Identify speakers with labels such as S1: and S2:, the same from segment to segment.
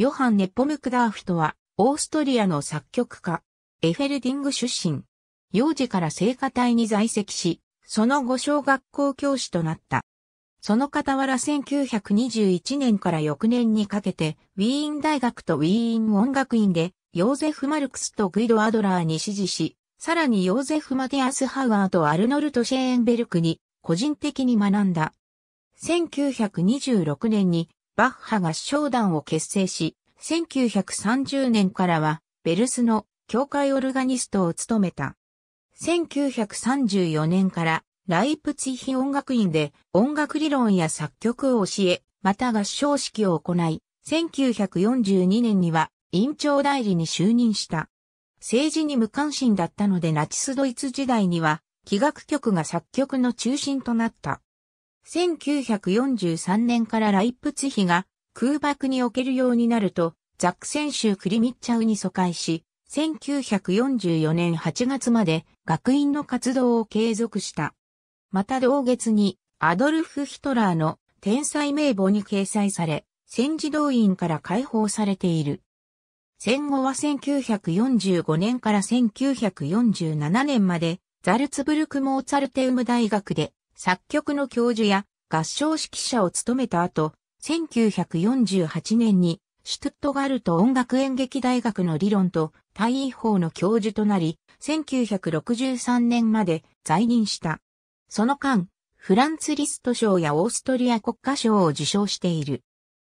S1: ヨハン・ネポムクダーフとは、オーストリアの作曲家、エフェルディング出身。幼児から聖歌隊に在籍し、その後小学校教師となった。その傍ら1921年から翌年にかけて、ウィーン大学とウィーン音楽院で、ヨーゼフ・マルクスとグイド・アドラーに支持し、さらにヨーゼフ・マティアス・ハウアーとアルノルト・シェーンベルクに個人的に学んだ。1926年にバッハ合唱団を結成し、1930年からはベルスの教会オルガニストを務めた。1934年からライプツィヒ音楽院で音楽理論や作曲を教え、また合唱式を行い、1942年には院長代理に就任した。政治に無関心だったのでナチスドイツ時代には、器楽曲が作曲の中心となった。1943年からライプツヒが空爆におけるようになると、ザクセン州クリミッチャウに疎開し、1944年8月まで学院の活動を継続した。また同月にアドルフ・ヒトラーの天才名簿に掲載され、戦時動員から解放されている。戦後は1945年から1947年までザルツブルク・モーツァルテウム大学で作曲の教授や合唱指揮者を務めた後、1948年にシュトゥットガルト音楽演劇大学の理論と対位法の教授となり、1963年まで在任した。その間、フランツ・リスト賞やオーストリア国家賞を受賞している。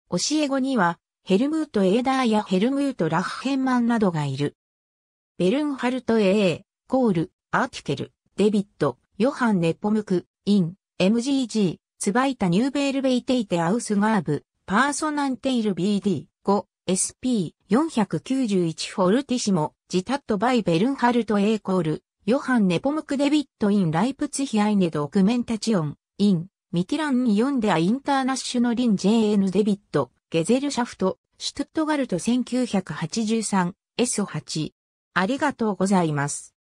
S1: 教え子には、ヘルムート・エーダーやヘルムート・ラッヘンマンなどがいる。ベルンハルト・エー、コール、アーティケル、デビット、ヨハン・ネポムク、イン、MGG、ツバイタニューベールベイテイテアウスガーブ、パーソナンテイル BD、5、SP、491フォルティシモ、ジタットバイベルンハルトエーコール、ヨハンネポムクデビットインライプツヒアイネドクメンタチオン、イン、ミティランにヨんでアインターナッシュノ・リン JN デビット、ゲゼルシャフト、シュトゥットガルト 1983S8。ありがとうございます。